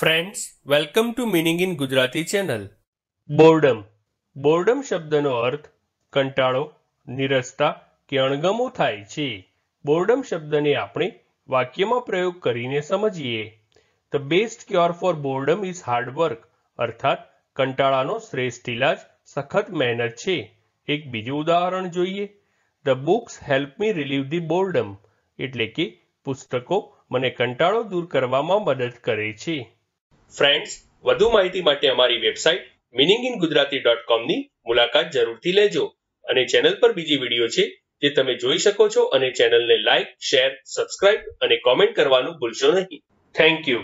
friends welcome to meaning in Gujarati channel boredom boredom શબ્દનો અર્થ કંટાળો નિરસતા કે અણગમો થાય છે બોર્ડમ શબ્દને આપણે વાક્યમાં પ્રયોગ કરીને સમજીએ the best cure for boredom is hard work અર્થાત કંટાળાનો શ્રેષ્ઠ ઇલાજ સખત મહેનત છે એક બીજું ઉદાહરણ જોઈએ the books help me relieve the boredom એટલે કે પુસ્તકો મને કંટાળો દૂર કરવામાં મદદ કરે છે ફ્રેન્ડ્સ વધુ માહિતી માટે અમારી website meaning in Gujarati dot કોમની મુલાકાત જરૂરથી લેજો અને ચેનલ પર બીજી વિડીયો છે જે તમે જોઈ શકો છો અને ચેનલને લાઇક શેર સબસ્ક્રાઇબ અને કોમેન્ટ કરવાનું ભૂલશો નહીં થેન્ક યુ